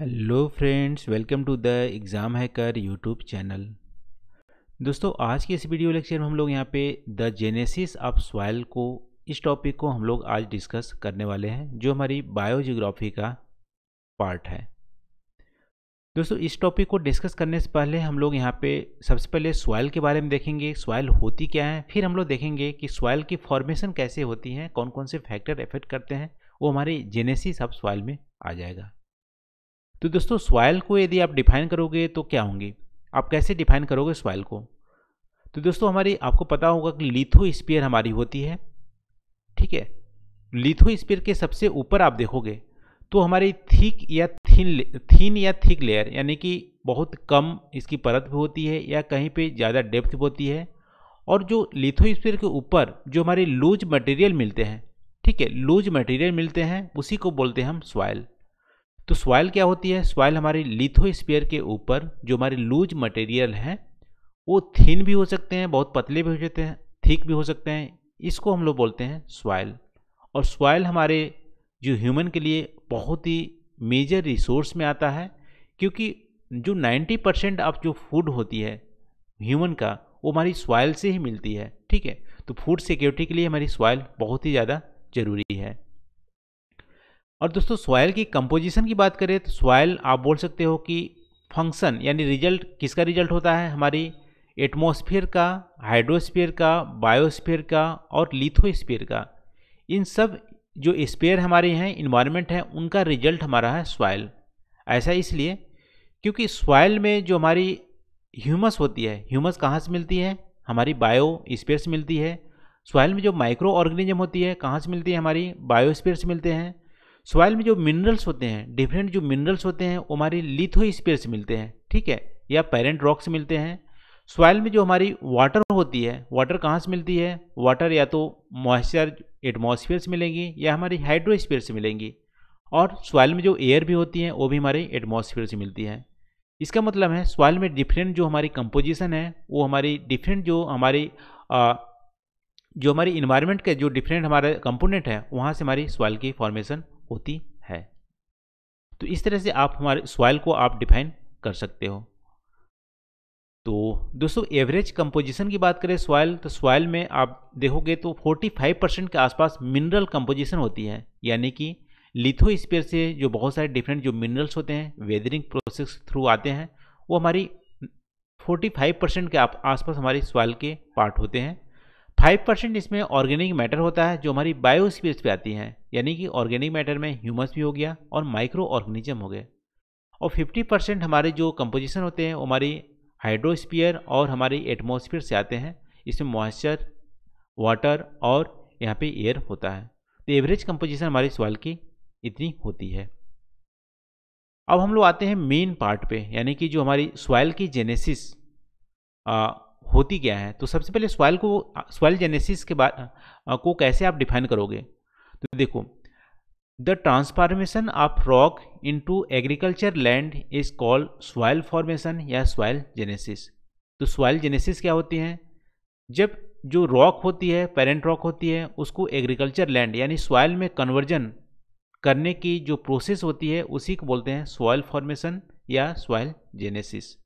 hello friends welcome to the exam hacker YouTube channel दोस्तों आज के इस वीडियो लेक्चर में हम लोग यहाँ पे द जेनेसिस ऑफ सॉयल को इस टॉपिक को हम लोग आज डिस्कस करने वाले हैं जो हमारी बायोजियोग्राफी का पार्ट है दोस्तों इस टॉपिक को डिस्कस करने से पहले हम लोग यहाँ पे सबसे पहले सॉयल के बारे में देखेंगे सॉयल होती क्या है फिर हम लोग देखेंगे कि सॉयल की फॉर्मेशन कैसे होती है कौन कौन से फैक्टर इफेक्ट करते हैं वो हमारी जेनेसिस ऑफ सॉयल में आ जाएगा तो दोस्तों स्वाइल को यदि आप डिफाइन करोगे तो क्या होंगे आप कैसे डिफाइन करोगे स्वाइल को तो दोस्तों हमारी आपको पता होगा कि लिथो स्पीयर हमारी होती है ठीक है लिथो स्पीयर के सबसे ऊपर आप देखोगे तो हमारी थिक या थीन थीन या थिक लेयर यानी कि बहुत कम इसकी परत भी होती है या कहीं पे ज़्यादा डेप्थ भी होती है और जो लिथोस्फीयर के ऊपर जो हमारे लूज मटेरियल मिलते हैं ठीक है लूज मटेरियल मिलते हैं उसी को बोलते हैं हम स्वाइल तो स्वाइल क्या होती है स्वाइल हमारी लिथोस्पियर के ऊपर जो हमारे लूज मटेरियल हैं वो थिन भी हो सकते हैं बहुत पतले भी हो सकते हैं थिक भी हो सकते हैं इसको हम लोग बोलते हैं स्वाइल और स्वाइल हमारे जो ह्यूमन के लिए बहुत ही मेजर रिसोर्स में आता है क्योंकि जो 90 परसेंट ऑफ जो फूड होती है ह्यूमन का वो हमारी स्वाइल से ही मिलती है ठीक है तो फूड सिक्योरिटी के लिए हमारी स्वाइल बहुत ही ज़्यादा ज़रूरी है और दोस्तों सॉयल की कंपोजिशन की बात करें तो सॉयल आप बोल सकते हो कि फंक्शन यानी रिजल्ट किसका रिजल्ट होता है हमारी एटमोसफियर का हाइड्रोस्फीयर का बायोस्फीयर का और लिथोस्फीयर का इन सब जो स्पेयर हमारे हैं इन्वायरमेंट है उनका रिजल्ट हमारा है सॉयल ऐसा इसलिए क्योंकि सॉयल में जो हमारी ह्यूमस होती है ह्यूमस कहाँ से मिलती है हमारी बायो स्पेयर से मिलती है सॉयल में जो माइक्रो ऑर्गेनिज्म होती है कहाँ से मिलती है हमारी बायोस्पेयर से मिलते हैं सॉइल में जो मिनरल्स होते हैं डिफरेंट जो मिनरल्स होते हैं वो हमारी स्पेयर से मिलते हैं ठीक है या पेरेंट रॉक से मिलते हैं सॉइल में जो हमारी वाटर होती है वाटर कहाँ से मिलती है वाटर या तो मॉइस्चर एटमोसफियर से मिलेंगी या हमारी स्पेयर से मिलेंगी और सॉइल में जो एयर भी होती है वो भी हमारे एटमोसफियर से मिलती है इसका मतलब है सॉइल में डिफरेंट जो हमारी कंपोजिशन है वो हमारी डिफरेंट जो हमारी आ, जो हमारी इन्वायरमेंट के जो डिफरेंट हमारे कंपोनेंट है वहाँ से हमारी सॉइल की फॉर्मेशन होती है तो इस तरह से आप हमारे सॉइल को आप डिफाइन कर सकते हो तो दोस्तों एवरेज कंपोजिशन की बात करें सॉइल तो सॉइल में आप देखोगे तो 45 परसेंट के आसपास मिनरल कंपोजिशन होती है यानी कि लिथोस्पेयर से जो बहुत सारे डिफरेंट जो मिनरल्स होते हैं वेदरिंग प्रोसेस थ्रू आते हैं वो हमारी 45 परसेंट के आसपास हमारी सॉइल के पार्ट होते हैं फाइव परसेंट इसमें ऑर्गेनिक मैटर होता है जो हमारी बायोस्पीस पे आती हैं यानी कि ऑर्गेनिक मैटर में ह्यूमस भी हो गया और माइक्रो ऑर्गेनिज्म हो गए और फिफ्टी परसेंट हमारे जो कंपोजिशन होते हैं वो हमारी हाइड्रोस्पियर और हमारी एटमोसफियर से आते हैं इसमें मॉइस्चर वाटर और यहाँ पे एयर होता है तो एवरेज कंपोजिशन हमारी सॉइल की इतनी होती है अब हम लोग आते हैं मेन पार्ट पे यानी कि जो हमारी सॉइल की जेनेसिस होती क्या है तो सबसे पहले सॉइल को सॉइल जेनेसिस के बाद को कैसे आप डिफाइन करोगे तो देखो the transformation of rock into agriculture land is called soil formation या सॉइल जेनेसिस तो सॉइल जेनेसिस क्या होती हैं जब जो रॉक होती है पेरेंट रॉक होती है उसको एग्रीकल्चर लैंड यानी सॉइल में कन्वर्जन करने की जो प्रोसेस होती है उसी को बोलते हैं सॉइल फॉर्मेशन या सॉइल जेनेसिस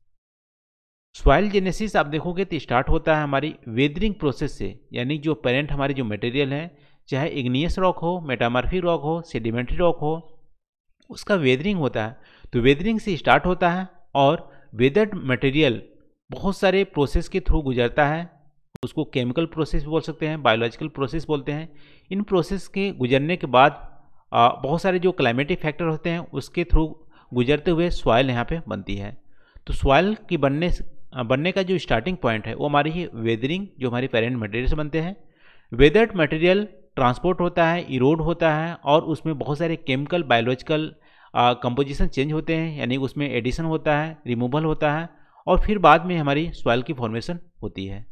सॉइल जेनेसिस आप देखोगे तो स्टार्ट होता है हमारी वेदरिंग प्रोसेस से यानी जो पेरेंट हमारी जो मटेरियल है चाहे इग्नियस रॉक हो मेटामार्फी रॉक हो सेडिमेंट्री रॉक हो उसका वेदरिंग होता है तो वेदरिंग से स्टार्ट होता है और वेदर्ड मटेरियल बहुत सारे प्रोसेस के थ्रू गुजरता है उसको केमिकल प्रोसेस बोल सकते हैं बायोलॉजिकल प्रोसेस बोलते हैं इन प्रोसेस के गुजरने के बाद आ, बहुत सारे जो क्लाइमेटिक फैक्टर होते हैं उसके थ्रू गुजरते हुए सॉयल यहाँ पे बनती है तो सॉइल की बनने बनने का जो स्टार्टिंग पॉइंट है वो हमारी ही वेदरिंग जो हमारे पेरेंट मटेरियल से बनते हैं वेदर्ड मटेरियल ट्रांसपोर्ट होता है इरोड होता है और उसमें बहुत सारे केमिकल बायोलॉजिकल कंपोजिशन चेंज होते हैं यानी उसमें एडिशन होता है रिमूवल होता है और फिर बाद में हमारी सॉइल की फॉर्मेशन होती है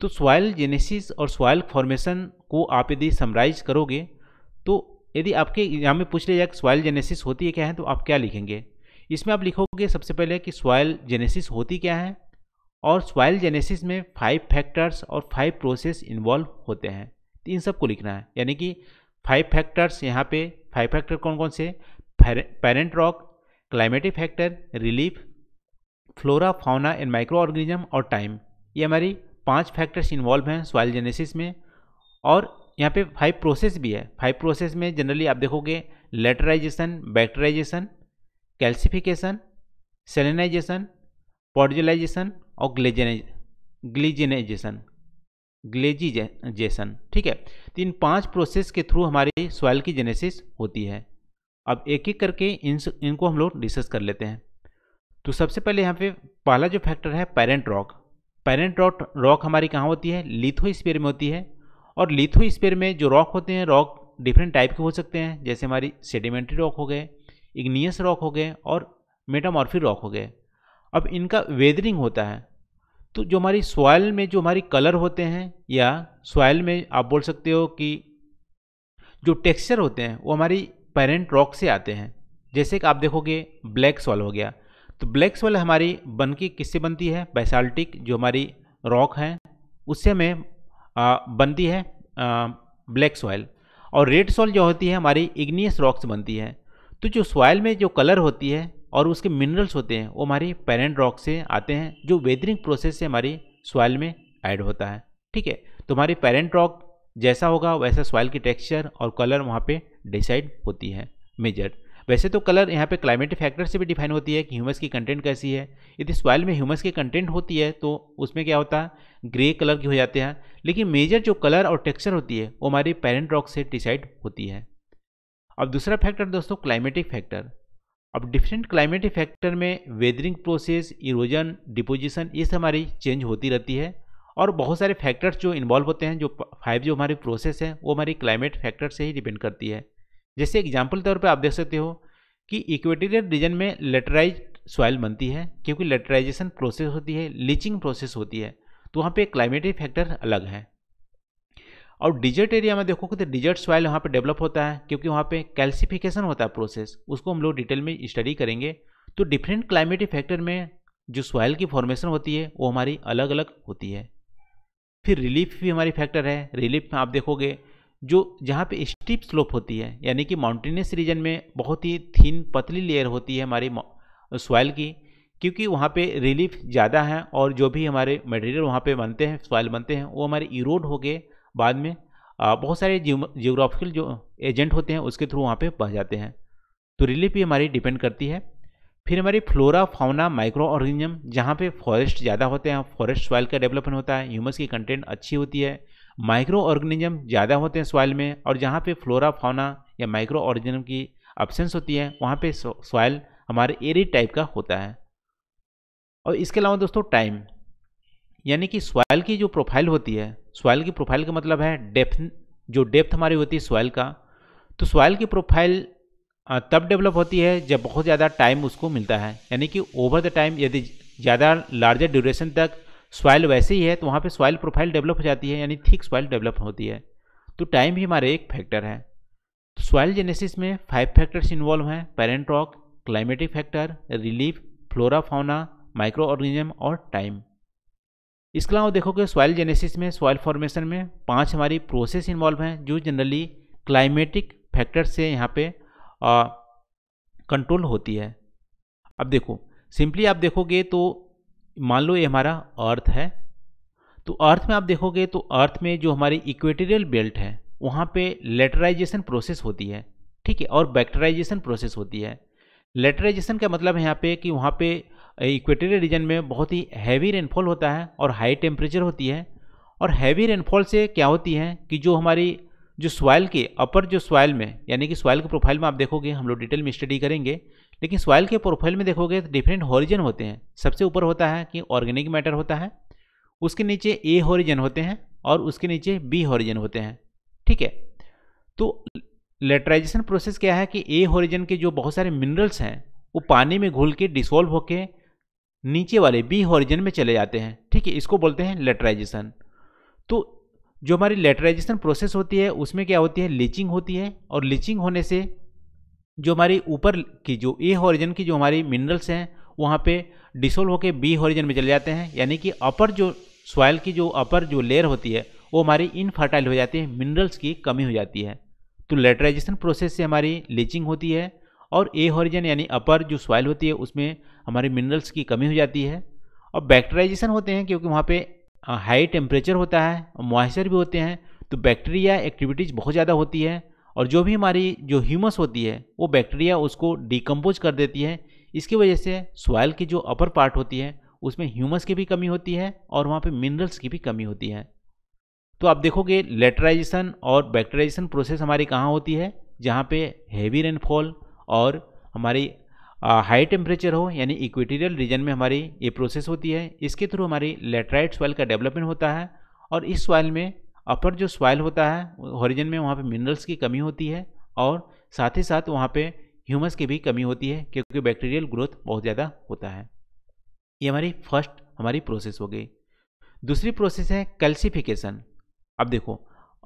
तो सॉइल जेनेसिस और सॉइल फॉर्मेशन को आप यदि समराइज करोगे तो यदि आपके एग्जाम में पूछ लिया जाए कि सॉइल जेनेसिस होती है क्या है तो आप क्या लिखेंगे इसमें आप लिखोगे सबसे पहले कि सॉयल जेनेसिस होती क्या है और सॉयल जेनेसिस में फाइव फैक्टर्स और फाइव प्रोसेस इन्वॉल्व होते हैं तो इन सबको लिखना है यानी कि फाइव फैक्टर्स यहाँ पे फाइव फैक्टर कौन कौन से parent rock climatic factor relief flora fauna and micro organism और टाइम ये हमारी पांच फैक्टर्स इन्वॉल्व हैं सॉयल जेनेसिस में और यहाँ पे फाइव प्रोसेस भी है फाइव प्रोसेस में जनरली आप देखोगे लेटराइजेशन बैक्टराइजेशन कैल्सिफिकेशन सेलेनाइजेशन पॉडजलाइजेशन और ग्लेजनाइज ग्लीजनाइजेशन ग्लेजीजेशन ठीक है तो इन पाँच प्रोसेस के थ्रू हमारी सॉइल की जेनेसिस होती है अब एक एक करके इन इनको हम लोग डिस्कस कर लेते हैं तो सबसे पहले यहाँ पे पहला जो फैक्टर है parent rock parent rock rock हमारी कहाँ होती है लिथो स्पेयर में होती है और लिथो स्पेयर में जो रॉक होते हैं रॉक डिफरेंट टाइप के हो सकते हैं जैसे हमारी सेडिमेंट्री रॉक हो गए इग्नियस रॉक हो गए और मेटामॉर्फी रॉक हो गए अब इनका वेदरिंग होता है तो जो हमारी सॉयल में जो हमारी कलर होते हैं या सॉयल में आप बोल सकते हो कि जो टेक्सचर होते हैं वो हमारी पेरेंट रॉक से आते हैं जैसे कि आप देखोगे ब्लैक सॉल हो गया तो ब्लैक सॉल हमारी बन की किससे बनती है बैसाल्टिक जो हमारी रॉक हैं उससे हमें बनती है ब्लैक सॉयल और रेड सॉल जो होती है हमारी इग्नियस रॉक से बनती है तो जो सॉयल में जो कलर होती है और उसके मिनरल्स होते हैं वो हमारी पेरेंट रॉक से आते हैं जो वेदरिंग प्रोसेस से हमारी सॉयल में ऐड होता है ठीक है तो हमारी पेरेंट रॉक जैसा होगा वैसा सॉयल की टेक्सचर और कलर वहाँ पे डिसाइड होती है मेजर वैसे तो कलर यहाँ पे क्लाइमेटिक फैक्टर से भी डिफाइन होती है कि ह्यूमस की कंटेंट कैसी है यदि सॉइल में ह्यूमस की कंटेंट होती है तो उसमें क्या होता है ग्रे कलर की हो जाते हैं लेकिन मेजर जो कलर और टेक्सचर होती है वो हमारी पेरेंट रॉक से डिसाइड होती है अब दूसरा फैक्टर दोस्तों क्लाइमेटिक फैक्टर अब डिफरेंट क्लाइमेटिक फैक्टर में वेदरिंग प्रोसेस इरोजन डिपोजिशन ये सब हमारी चेंज होती रहती है और बहुत सारे फैक्टर्स जो इन्वॉल्व होते हैं जो फाइव जो हमारी प्रोसेस है वो हमारी क्लाइमेट फैक्टर से ही डिपेंड करती है जैसे एग्जाम्पल तौर पर आप देख सकते हो कि इक्वेटेरियल रीजन में लेटराइज सॉइल बनती है क्योंकि लेटराइजेशन प्रोसेस होती है लीचिंग प्रोसेस होती है तो वहाँ पे क्लाइमेटिक फैक्टर अलग है और डिजर्ट एरिया में देखोगे तो डिजर्ट सॉइल वहाँ पे डेवलप होता है क्योंकि वहाँ पे कैल्सिफिकेशन होता है प्रोसेस उसको हम लोग डिटेल में स्टडी करेंगे तो डिफरेंट क्लाइमेटिक फैक्टर में जो सॉइल की फॉर्मेशन होती है वो हमारी अलग अलग होती है फिर रिलीफ भी हमारी फैक्टर है रिलीफ में आप देखोगे जो जहाँ पे स्टीप स्लोप होती है यानी कि माउंटेनियस रीजन में बहुत ही थीन पतली लेयर होती है हमारी सॉइल की क्योंकि वहाँ पे रिलीफ ज़्यादा है और जो भी हमारे मटेरियल वहाँ पे बनते हैं सॉइल बनते हैं वो हमारे इरोड हो गए बाद में बहुत सारे जियोग्राफिकल जो एजेंट होते हैं उसके थ्रू वहाँ पे बह जाते हैं तो रिलीफ भी हमारी डिपेंड करती है फिर हमारी फ्लोरा फाउना माइक्रो ऑर्गेनिजम जहाँ पे फॉरेस्ट ज़्यादा होते हैं फॉरेस्ट सॉइल का डेवलपमेंट होता है ह्यूमस की कंटेंट अच्छी होती है माइक्रो ऑर्गेनिजम ज़्यादा होते हैं सॉइल में और जहाँ पे फ्लोरा फाउना या माइक्रो ऑर्गेनिजम की अब्सेंस होती है वहाँ पे सॉइल हमारे एरी टाइप का होता है और इसके अलावा दोस्तों टाइम यानी कि सॉइल की जो प्रोफाइल होती है सॉइल की प्रोफाइल का मतलब है डेप्थ जो डेप्थ हमारी होती है सॉइल का तो सॉइल की प्रोफाइल तब डेवलप होती है जब बहुत ज़्यादा टाइम उसको मिलता है यानी कि ओवर द टाइम यदि ज़्यादा लार्जर ड्यूरेशन तक सॉइल वैसे ही है तो वहाँ पे सॉइल प्रोफाइल डेवलप हो जाती है यानी थिक सॉइल डेवलप होती है तो टाइम भी हमारे एक फैक्टर है तो सॉइल जेनेसिस में फाइव फैक्टर्स इन्वॉल्व हैं parent rock climatic factor relief flora fauna micro organism और टाइम इसके अलावा देखोगे सॉइल जेनेसिस में सॉइल फॉर्मेशन में पांच हमारी प्रोसेस इन्वॉल्व हैं जो जनरली क्लाइमेटिक फैक्टर से यहाँ पे कंट्रोल होती है अब देखो सिंपली आप देखोगे तो मान लो ये हमारा अर्थ है तो अर्थ में आप देखोगे तो अर्थ में जो हमारी इक्वेटोरियल बेल्ट है वहाँ पे लेटराइजेशन प्रोसेस होती है ठीक है और बैक्टराइजेशन प्रोसेस होती है लेटराइजेशन का मतलब है यहाँ पे कि वहाँ पे इक्वेटेरियल रीजन में बहुत ही हैवी रेनफॉल होता है और हाई टेम्परेचर होती है और हैवी रेनफॉल से क्या होती है कि जो हमारी जो सॉइल के अपर जो सॉइल में यानी कि सॉइल के प्रोफाइल में आप देखोगे हम लोग डिटेल में स्टडी करेंगे लेकिन सॉइल के प्रोफाइल में देखोगे तो डिफरेंट हॉरिजन होते हैं सबसे ऊपर होता है कि ऑर्गेनिक मैटर होता है उसके नीचे ए हॉरिजन होते हैं और उसके नीचे बी हॉरिजन होते हैं ठीक है तो लेटराइजेशन प्रोसेस क्या है कि ए हॉरिजन के जो बहुत सारे मिनरल्स हैं वो पानी में घुल के डिसोल्व होकर नीचे वाले बी हॉरिजन में चले जाते हैं ठीक है इसको बोलते हैं लेटराइजेशन तो जो हमारी लेटराइजेशन प्रोसेस होती है उसमें क्या होती है लीचिंग होती है और लीचिंग होने से जो हमारी ऊपर की जो ए हॉरिजन की जो हमारी मिनरल्स हैं वहाँ पे डिसोल्व होकर बी हॉरिजन में चले जाते हैं यानी कि अपर जो सॉयल की जो अपर जो लेयर होती है वो हमारी इनफर्टाइल हो जाती है मिनरल्स की कमी हो जाती है तो लेटराइजेशन प्रोसेस से हमारी लीचिंग होती है और ए हॉरिजन यानी अपर जो सॉइल होती है उसमें हमारे मिनरल्स की कमी हो जाती है और बैक्टेराइजेशन होते हैं क्योंकि वहाँ पे हाई टेम्परेचर होता है और मॉइस्चर भी होते हैं तो बैक्टीरिया एक्टिविटीज़ बहुत ज़्यादा होती है और जो भी हमारी जो ह्यूमस होती है वो बैक्टीरिया उसको डिकम्पोज कर देती है इसकी वजह से सॉइल की जो अपर पार्ट होती है उसमें ह्यूमस की भी कमी होती है और वहाँ पर मिनरल्स की भी कमी होती है तो आप देखोगे लेटराइजेशन और बैक्टेराइजेशन प्रोसेस हमारी कहाँ होती है जहाँ पे हैवी रेनफॉल और हमारी हाई टेम्परेचर हो यानी इक्वेटोरियल रीजन में हमारी ये प्रोसेस होती है इसके थ्रू हमारी लेटराइट सॉइल का डेवलपमेंट होता है और इस सॉइल में अपर जो सॉइल होता है हॉरिजन में वहाँ पे मिनरल्स की कमी होती है और साथ ही साथ वहाँ पे ह्यूमस की भी कमी होती है क्योंकि बैक्टीरियल ग्रोथ बहुत ज़्यादा होता है ये हमारी फर्स्ट हमारी प्रोसेस हो गई दूसरी प्रोसेस है कैल्सिफिकेशन अब देखो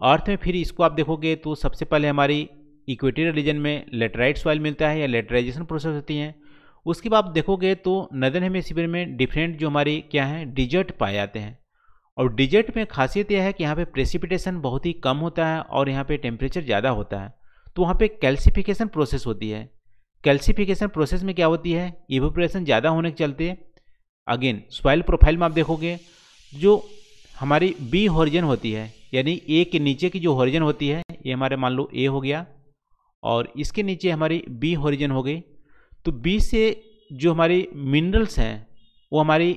अर्थ में फिर इसको आप देखोगे तो सबसे पहले हमारी इक्विटी रिलीजन में लेटराइट सॉइल मिलता है या लेटराइजेशन प्रोसेस होती है उसके बाद देखोगे तो नदन शिविर में डिफरेंट जो हमारी क्या है डिजर्ट पाए जाते हैं और डिजर्ट में खासियत यह है कि यहाँ पे प्रेसिपिटेशन बहुत ही कम होता है और यहाँ पे टेम्परेचर ज़्यादा होता है तो वहाँ पे कैल्सिफिकेशन प्रोसेस होती है कैल्सिफिकेशन प्रोसेस में क्या होती है इवोप्रेशन ज़्यादा होने के चलते अगेन सॉइल प्रोफाइल में आप देखोगे जो हमारी बी हॉरिजन होती है यानी ए के नीचे की जो हॉरिजन होती है ये हमारे मान लो ए हो गया और इसके नीचे हमारी बी होरिजन हो गई तो बी से जो हमारी मिनरल्स हैं वो हमारी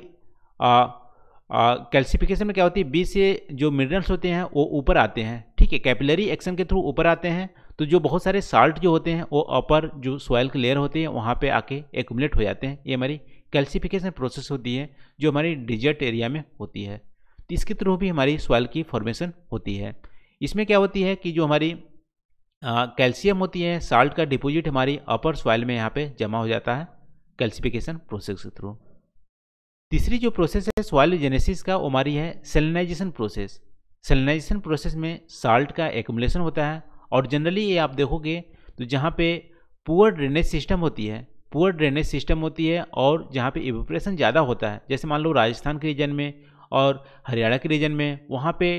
कैल्सिफिकेशन में क्या होती है बी से जो मिनरल्स होते हैं वो ऊपर आते हैं ठीक है कैपिलरी एक्शन के थ्रू ऊपर आते हैं तो जो बहुत सारे साल्ट जो होते हैं वो अपर जो सॉयल के लेयर होते हैं वहाँ पे आके एकुमलेट हो जाते हैं ये हमारी कैल्सिफिकेशन प्रोसेस होती है जो हमारी डिजर्ट एरिया में होती है तो इसके थ्रू भी हमारी सॉयल की फॉर्मेशन होती है इसमें क्या होती है कि जो हमारी कैल्शियम होती है साल्ट का डिपोजिट हमारी अपर सॉइल में यहाँ पे जमा हो जाता है कैल्सिफिकेशन प्रोसेस के थ्रू तीसरी जो प्रोसेस है सॉइल जेनेसिस का वो हमारी है सेलनाइजेशन प्रोसेस सेलनाइजेशन प्रोसेस में साल्ट का एकुमुलेशन होता है और जनरली ये आप देखोगे तो जहाँ पे पुअर ड्रेनेज सिस्टम होती है पुअर ड्रेनेज सिस्टम होती है और जहाँ पे इवोप्रेशन ज़्यादा होता है जैसे मान लो राजस्थान के रीजन में और हरियाणा के रीजन में वहाँ पे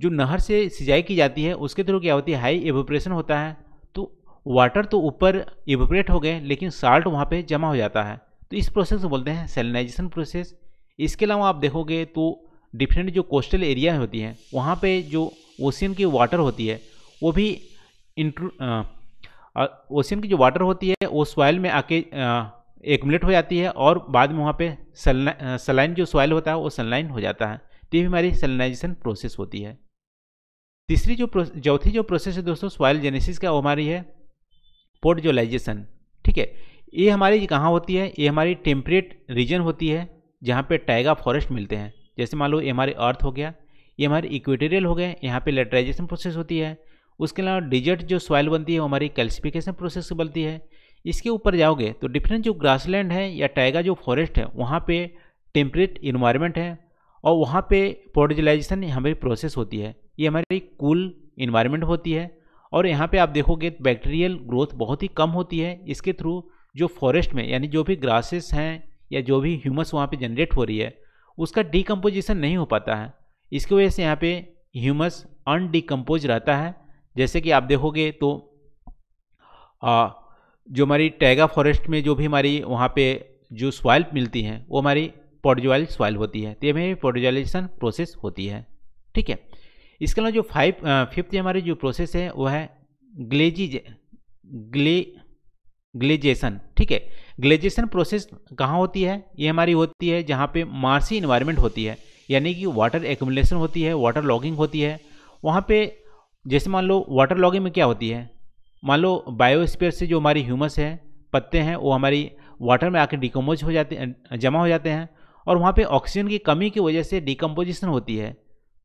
जो नहर से सिंचाई की जाती है उसके थ्रू क्या होती है हाई एवोप्रेशन होता है तो वाटर तो ऊपर एवोप्रेट हो गए लेकिन साल्ट वहाँ पे जमा हो जाता है तो इस प्रोसेस को बोलते हैं सेलनाइजेशन प्रोसेस इसके अलावा आप देखोगे तो डिफरेंट जो कोस्टल एरिया होती हैं वहाँ पे जो ओशियन की वाटर होती है वो भी इंट्रू ओशियन की जो वाटर होती है वो सॉइल में आके एकमलेट हो जाती है और बाद में वहाँ पे सलाइन जो सॉइल होता है वो सलाइन हो जाता है तो ये हमारी सलनाइजेशन प्रोसेस होती है तीसरी जो चौथी जो प्रोसेस है दोस्तों सॉइल जेनेसिस का वो हमारी है पोर्टजोलाइजेशन ठीक है ये हमारी कहाँ होती है ये हमारी टेम्परेट रीजन होती है जहाँ पे टाइगा फॉरेस्ट मिलते हैं जैसे मान लो ये हमारे अर्थ हो गया ये हमारे इक्वेटेरियल हो गए यहाँ पे लेटराइजेशन प्रोसेस होती है उसके अलावा डिजर्ट जो सॉइल बनती है वो हमारी कैल्सिफिकेशन प्रोसेस से बनती है इसके ऊपर जाओगे तो डिफरेंट जो लैंड है या टाइगा जो फॉरेस्ट है वहाँ पर टेम्परेट इन्वायरमेंट है और वहाँ पर पोर्टलाइजेशन हमारी प्रोसेस होती है ये हमारी कूल इन्वायरमेंट होती है और यहाँ पे आप देखोगे बैक्टीरियल ग्रोथ बहुत ही कम होती है इसके थ्रू जो फॉरेस्ट में यानी जो भी ग्रासेस हैं या जो भी ह्यूमस वहाँ पे जनरेट हो रही है उसका डिकम्पोजिशन नहीं हो पाता है इसकी वजह से यहाँ पे ह्यूमस अनडिकम्पोज रहता है जैसे कि आप देखोगे तो आ, जो हमारी टैगा फॉरेस्ट में जो भी हमारी वहाँ पे जो सॉइल मिलती हैं वो हमारी पॉडजॉयल सॉइल होती है तो ये हमें प्रोसेस होती है ठीक है इसके अलावा जो फाइव फिफ्थ हमारी जो प्रोसेस है वो है ग्लेजी ग्ले ग्लेजेशन ठीक है ग्लेजेशन प्रोसेस कहाँ होती है ये हमारी होती है जहाँ पे मार्सी इन्वायरमेंट होती है यानी कि वाटर एकुमुलेशन होती है वाटर लॉगिंग होती है वहाँ पे जैसे मान लो वाटर लॉगिंग में क्या होती है मान लो बायोस्पेयर से जो हमारी ह्यूमस है पत्ते हैं वो हमारी वाटर में आकर डिकम्पोज हो जाते जमा हो जाते हैं और वहाँ पे ऑक्सीजन की कमी की वजह से डिकम्पोजिशन होती है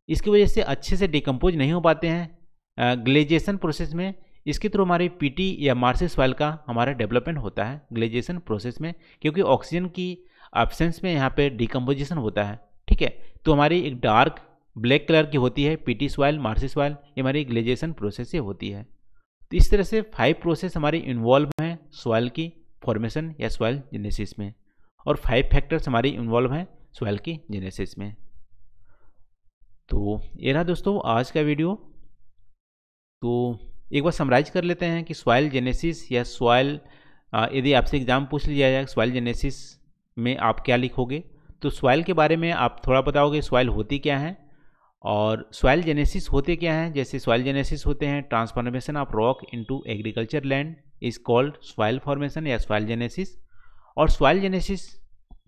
इसकी वजह से अच्छे से डिकम्पोज नहीं हो पाते हैं ग्लेजेशन प्रोसेस में इसके थ्रू हमारी पीटी या मार्सिस सॉइल का हमारा डेवलपमेंट होता है ग्लेजेशन प्रोसेस में क्योंकि ऑक्सीजन की एब्सेंस में यहाँ पे डिकम्पोजिशन होता है ठीक है तो हमारी एक डार्क ब्लैक कलर की होती है पीटी सॉइल मार्सिस सॉइल ये हमारी ग्लेजेशन प्रोसेस से होती है तो इस तरह से फाइव प्रोसेस हमारी इन्वॉल्व हैं सॉइल की फॉर्मेशन या सॉइल जेनेसिस में और फाइव फैक्टर्स हमारी इन्वॉल्व हैं सॉइल की जेनेसिस में तो ये रहा दोस्तों आज का वीडियो तो एक बार समराइज कर लेते हैं कि सॉइल जेनेसिस या सॉइल यदि आपसे एग्ज़ाम पूछ लिया जाए सॉइल जेनेसिस में आप क्या लिखोगे तो सॉइल के बारे में आप थोड़ा बताओगे सॉइल होती क्या है और सॉइल जेनेसिस होते क्या हैं जैसे सॉइल जेनेसिस होते हैं transformation of rock into agriculture land is called soil formation या सॉइल जेनेसिस और सॉइल जेनेसिस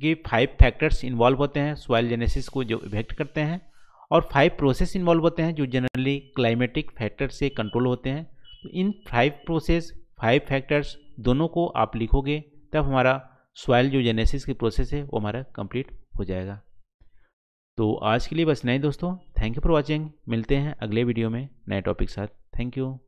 के फाइव फैक्टर्स इन्वॉल्व होते हैं सॉइल जेनेसिस को जो इफेक्ट करते हैं और फाइव प्रोसेस इन्वॉल्व होते हैं जो जनरली क्लाइमेटिक फैक्टर से कंट्रोल होते हैं तो इन फाइव प्रोसेस फाइव फैक्टर्स दोनों को आप लिखोगे तब हमारा सॉयल जो जेनेसिस की प्रोसेस है वो हमारा कंप्लीट हो जाएगा तो आज के लिए बस नहीं दोस्तों थैंक यू फॉर वॉचिंग मिलते हैं अगले वीडियो में नए टॉपिक साथ थैंक यू